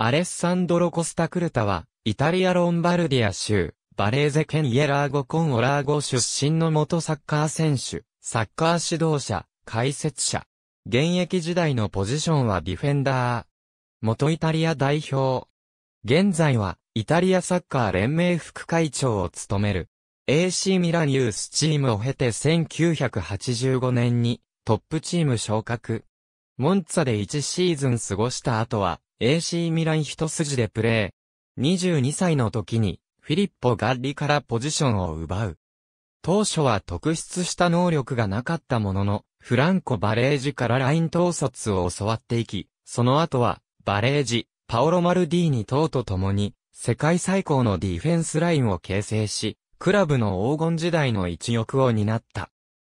アレッサンドロ・コスタ・クルタは、イタリア・ロンバルディア州、バレーゼ県イエラーゴ・コン・オラーゴ出身の元サッカー選手、サッカー指導者、解説者。現役時代のポジションはディフェンダー。元イタリア代表。現在は、イタリアサッカー連盟副会長を務める。AC ミランユースチームを経て1985年にトップチーム昇格。モンツァで1シーズン過ごした後は、AC ミラン一筋でプレー。22歳の時に、フィリッポ・ガッリからポジションを奪う。当初は特筆した能力がなかったものの、フランコ・バレージからライン統率を教わっていき、その後は、バレージ、パオロ・マルディーニ等と共に、世界最高のディフェンスラインを形成し、クラブの黄金時代の一翼を担った。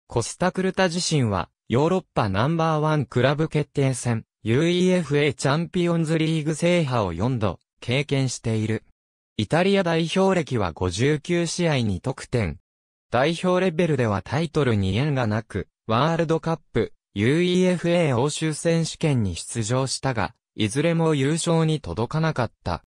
コスタクルタ自身は、ヨーロッパナンバーワンクラブ決定戦、UEFA チャンピオンズリーグ制覇を4度経験している。イタリア代表歴は59試合に得点。代表レベルではタイトルに縁がなく、ワールドカップ UEFA 欧州選手権に出場したが、いずれも優勝に届かなかった。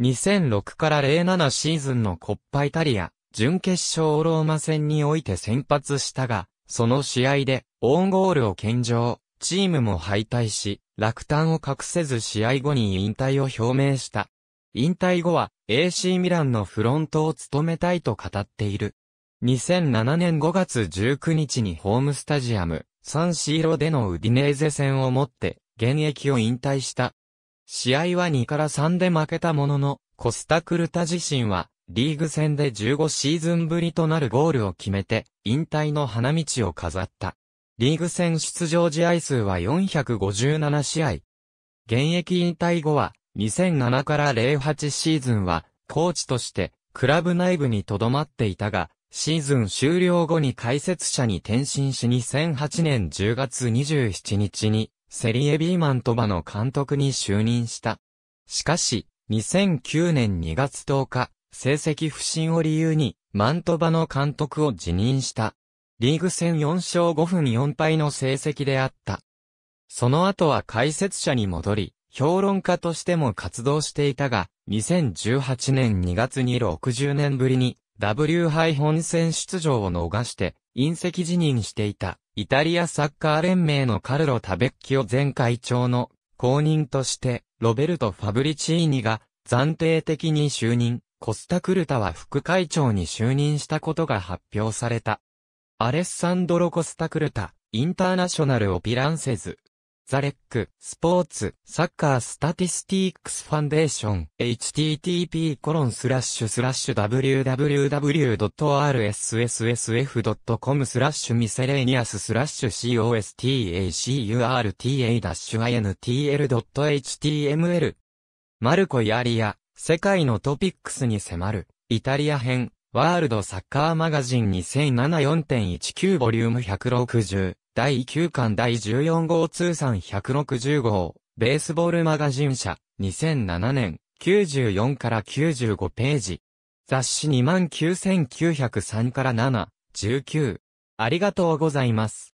2006から07シーズンのコッパイタリア、準決勝ローマ戦において先発したが、その試合で、オウンゴールを献上。チームも敗退し、落胆を隠せず試合後に引退を表明した。引退後は AC ミランのフロントを務めたいと語っている。2007年5月19日にホームスタジアム、サンシーロでのウディネーゼ戦をもって、現役を引退した。試合は2から3で負けたものの、コスタクルタ自身は、リーグ戦で15シーズンぶりとなるゴールを決めて、引退の花道を飾った。リーグ戦出場試合数は457試合。現役引退後は、2007から08シーズンは、コーチとして、クラブ内部に留まっていたが、シーズン終了後に解説者に転身し2008年10月27日に、セリエビーマントバの監督に就任した。しかし、2009年2月10日、成績不振を理由に、マントバの監督を辞任した。リーグ戦4勝5分4敗の成績であった。その後は解説者に戻り、評論家としても活動していたが、2018年2月に60年ぶりに W 杯本戦出場を逃して、隕石辞任していた、イタリアサッカー連盟のカルロ・タベッキオ前会長の公認として、ロベルト・ファブリチーニが暫定的に就任、コスタ・クルタは副会長に就任したことが発表された。アレッサンドロ・コスタ・クルタ、インターナショナル・オピランセズ。ザレック、スポーツ、サッカースタティスティックスファンデーション、http コロンスラッシュスラッシュ w w w r s s f c o m スラッシュミセレーニアススラッシュ costacurta-intl.html マルコ・イアリア、世界のトピックスに迫る、イタリア編。ワールドサッカーマガジン2007 4.19ボリューム160、第9巻第14号通算160号、ベースボールマガジン社、2007年、94から95ページ。雑誌29903から7、19。ありがとうございます。